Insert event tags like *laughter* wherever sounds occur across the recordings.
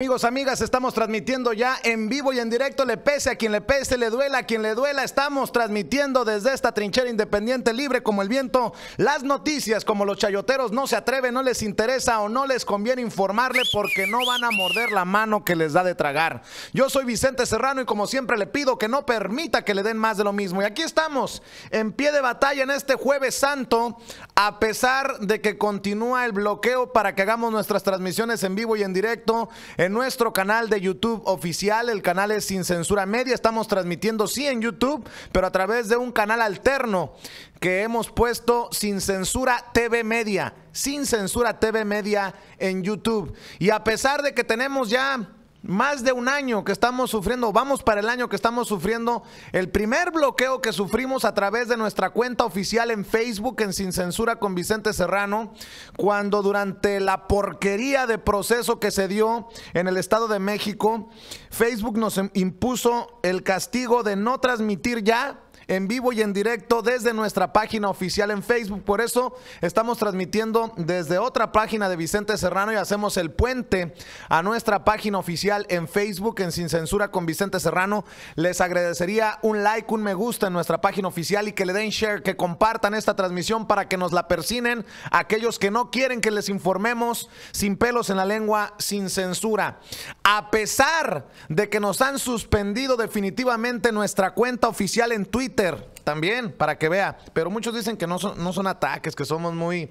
Amigos, amigas, estamos transmitiendo ya en vivo y en directo, le pese a quien le pese, le duela a quien le duela, estamos transmitiendo desde esta trinchera independiente, libre como el viento, las noticias como los chayoteros no se atreven, no les interesa o no les conviene informarle porque no van a morder la mano que les da de tragar. Yo soy Vicente Serrano y como siempre le pido que no permita que le den más de lo mismo. Y aquí estamos, en pie de batalla en este jueves santo, a pesar de que continúa el bloqueo para que hagamos nuestras transmisiones en vivo y en directo nuestro canal de YouTube oficial. El canal es Sin Censura Media. Estamos transmitiendo sí en YouTube, pero a través de un canal alterno que hemos puesto Sin Censura TV Media. Sin Censura TV Media en YouTube. Y a pesar de que tenemos ya más de un año que estamos sufriendo, vamos para el año que estamos sufriendo el primer bloqueo que sufrimos a través de nuestra cuenta oficial en Facebook en Sin Censura con Vicente Serrano, cuando durante la porquería de proceso que se dio en el Estado de México, Facebook nos impuso el castigo de no transmitir ya en vivo y en directo desde nuestra página oficial en Facebook. Por eso estamos transmitiendo desde otra página de Vicente Serrano y hacemos el puente a nuestra página oficial en Facebook, en Sin Censura con Vicente Serrano. Les agradecería un like, un me gusta en nuestra página oficial y que le den share, que compartan esta transmisión para que nos la persinen aquellos que no quieren que les informemos sin pelos en la lengua, sin censura. A pesar de que nos han suspendido definitivamente nuestra cuenta oficial en Twitter, Twitter también, para que vea. Pero muchos dicen que no son, ataques, que somos muy,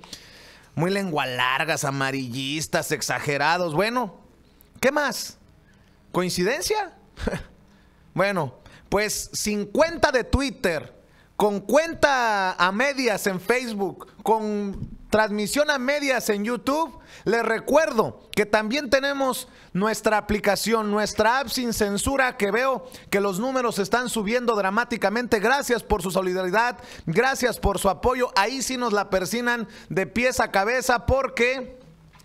muy lengua largas, amarillistas, exagerados. Bueno, ¿qué más? ¿Coincidencia? *laughs* bueno, pues 50 de Twitter, con cuenta a medias en Facebook, con transmisión a medias en YouTube. Les recuerdo que también tenemos nuestra aplicación, nuestra app sin censura, que veo que los números están subiendo dramáticamente. Gracias por su solidaridad, gracias por su apoyo. Ahí sí nos la persinan de pies a cabeza porque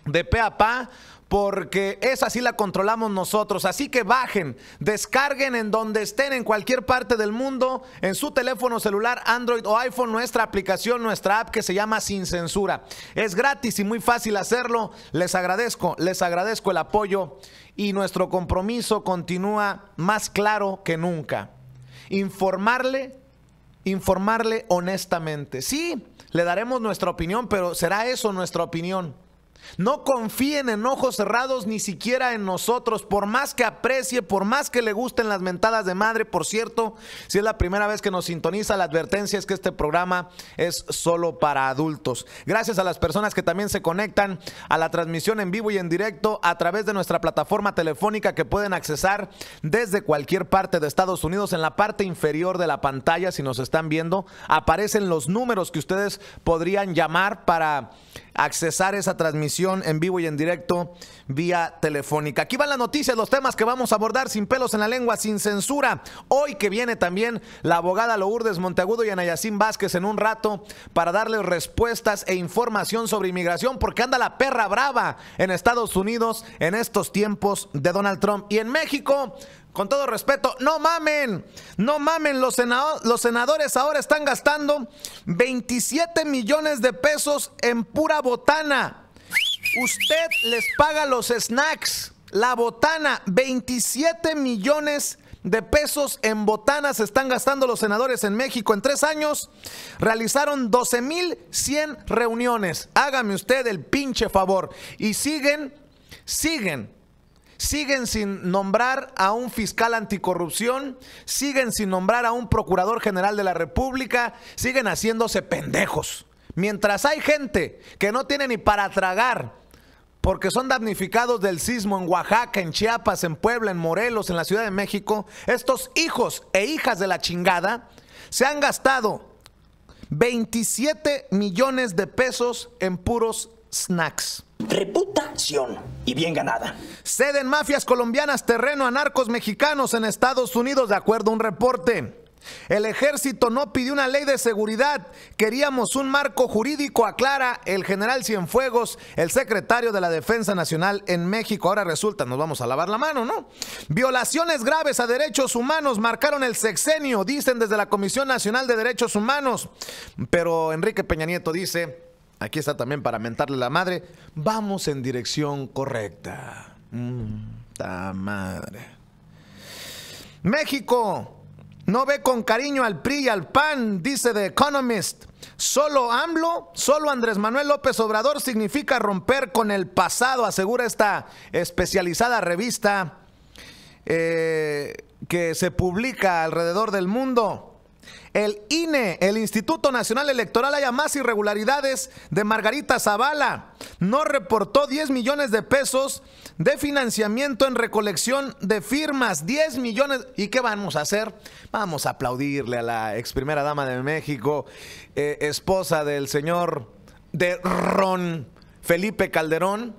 de pe a pa porque esa sí la controlamos nosotros. Así que bajen, descarguen en donde estén, en cualquier parte del mundo, en su teléfono celular, Android o iPhone, nuestra aplicación, nuestra app que se llama Sin Censura. Es gratis y muy fácil hacerlo. Les agradezco, les agradezco el apoyo y nuestro compromiso continúa más claro que nunca. Informarle, informarle honestamente. Sí, le daremos nuestra opinión, pero será eso nuestra opinión. No confíen en ojos cerrados ni siquiera en nosotros, por más que aprecie, por más que le gusten las mentadas de madre. Por cierto, si es la primera vez que nos sintoniza, la advertencia es que este programa es solo para adultos. Gracias a las personas que también se conectan a la transmisión en vivo y en directo a través de nuestra plataforma telefónica que pueden accesar desde cualquier parte de Estados Unidos. En la parte inferior de la pantalla, si nos están viendo, aparecen los números que ustedes podrían llamar para accesar esa transmisión en vivo y en directo vía telefónica. Aquí van las noticias, los temas que vamos a abordar sin pelos en la lengua, sin censura. Hoy que viene también la abogada Lourdes Monteagudo y Anayacín Vázquez en un rato para darles respuestas e información sobre inmigración, porque anda la perra brava en Estados Unidos en estos tiempos de Donald Trump. Y en México, con todo respeto, no mamen, no mamen, los, los senadores ahora están gastando 27 millones de pesos en pura botana. Usted les paga los snacks, la botana, 27 millones de pesos en botanas están gastando los senadores en México. En tres años realizaron 12.100 reuniones. Hágame usted el pinche favor. Y siguen, siguen siguen sin nombrar a un fiscal anticorrupción, siguen sin nombrar a un procurador general de la República, siguen haciéndose pendejos. Mientras hay gente que no tiene ni para tragar, porque son damnificados del sismo en Oaxaca, en Chiapas, en Puebla, en Morelos, en la Ciudad de México, estos hijos e hijas de la chingada se han gastado 27 millones de pesos en puros snacks. Reputación y bien ganada. Ceden mafias colombianas terreno a narcos mexicanos en Estados Unidos, de acuerdo a un reporte. El ejército no pidió una ley de seguridad, queríamos un marco jurídico, aclara el general Cienfuegos, el secretario de la Defensa Nacional en México. Ahora resulta, nos vamos a lavar la mano, ¿no? Violaciones graves a derechos humanos marcaron el sexenio, dicen desde la Comisión Nacional de Derechos Humanos. Pero Enrique Peña Nieto dice aquí está también para mentarle la madre, vamos en dirección correcta. Mm, ta madre. México no ve con cariño al PRI y al PAN, dice The Economist. Solo AMLO, solo Andrés Manuel López Obrador significa romper con el pasado, asegura esta especializada revista eh, que se publica alrededor del mundo. El INE, el Instituto Nacional Electoral, haya más irregularidades de Margarita Zavala. No reportó 10 millones de pesos de financiamiento en recolección de firmas. 10 millones. ¿Y qué vamos a hacer? Vamos a aplaudirle a la ex primera dama de México, eh, esposa del señor de Ron Felipe Calderón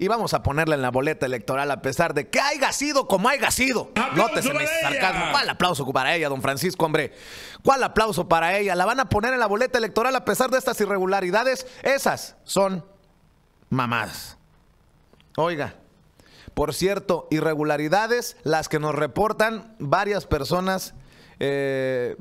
y vamos a ponerla en la boleta electoral a pesar de que haya sido como haya sido. Nótese mi sarcasmo. ¿Cuál aplauso para ella, don Francisco, hombre? ¿Cuál aplauso para ella? ¿La van a poner en la boleta electoral a pesar de estas irregularidades? Esas son mamadas. Oiga, por cierto, irregularidades las que nos reportan varias personas eh,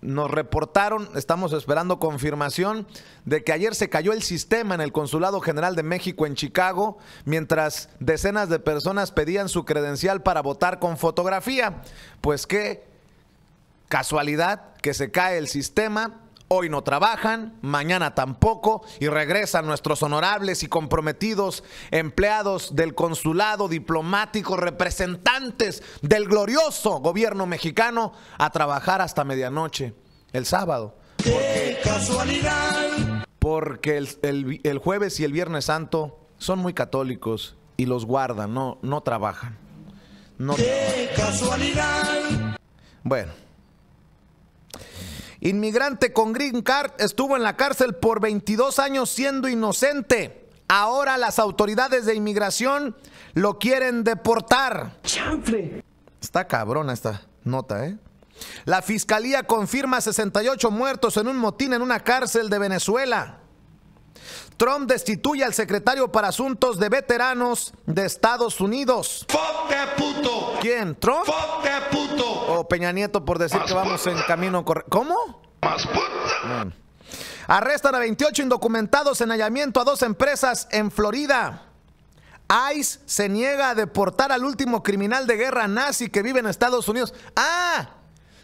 nos reportaron, estamos esperando confirmación, de que ayer se cayó el sistema en el Consulado General de México en Chicago, mientras decenas de personas pedían su credencial para votar con fotografía. Pues qué casualidad que se cae el sistema, Hoy no trabajan, mañana tampoco, y regresan nuestros honorables y comprometidos empleados del consulado, diplomático, representantes del glorioso gobierno mexicano a trabajar hasta medianoche el sábado. ¡Qué casualidad! Porque el, jueves y el viernes santo son muy católicos y los guardan, no, no trabajan. ¡Qué casualidad! Bueno. Inmigrante con Green Card estuvo en la cárcel por 22 años siendo inocente. Ahora las autoridades de inmigración lo quieren deportar. Está cabrona esta nota, ¿eh? La fiscalía confirma 68 muertos en un motín en una cárcel de Venezuela. Trump destituye al secretario para asuntos de veteranos de Estados Unidos. ¿Quién? ¿Trump? O Peña Nieto por decir que vamos en camino correcto. ¿Cómo? Mm. Arrestan a 28 indocumentados en hallamiento a dos empresas en Florida. ICE se niega a deportar al último criminal de guerra nazi que vive en Estados Unidos. ¡Ah!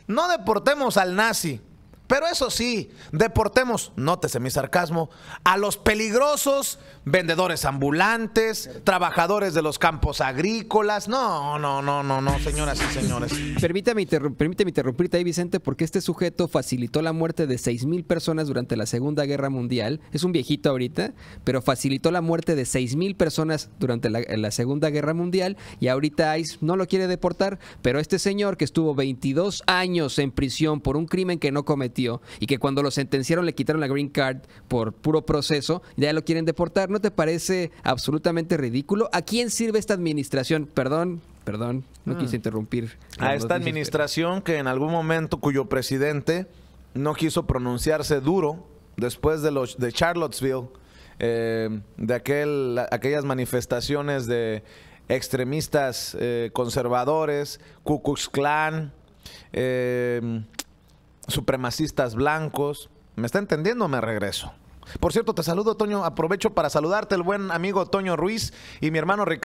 No deportemos al nazi. Pero eso sí, deportemos, nótese mi sarcasmo, a los peligrosos vendedores ambulantes, trabajadores de los campos agrícolas. No, no, no, no, no, señoras y señores. Permítame, interrumpir, permítame interrumpirte ahí, Vicente, porque este sujeto facilitó la muerte de mil personas durante la Segunda Guerra Mundial. Es un viejito ahorita, pero facilitó la muerte de mil personas durante la, Segunda Guerra Mundial y ahorita ICE no lo quiere deportar, pero este señor que estuvo 22 años en prisión por un crimen que no cometió, y que cuando lo sentenciaron le quitaron la green card por puro proceso, ya lo quieren deportar, ¿no te parece absolutamente ridículo? ¿A quién sirve esta administración? Perdón, perdón, no mm. quise interrumpir. A esta administración que en algún momento cuyo presidente no quiso pronunciarse duro después de, los, de Charlottesville, eh, de aquel, aquellas manifestaciones de extremistas eh, conservadores, Ku Klux Klan, eh, supremacistas blancos. ¿Me está entendiendo? Me regreso. Por cierto, te saludo, Toño. Aprovecho para saludarte, el buen amigo Toño Ruiz y mi hermano Ricardo.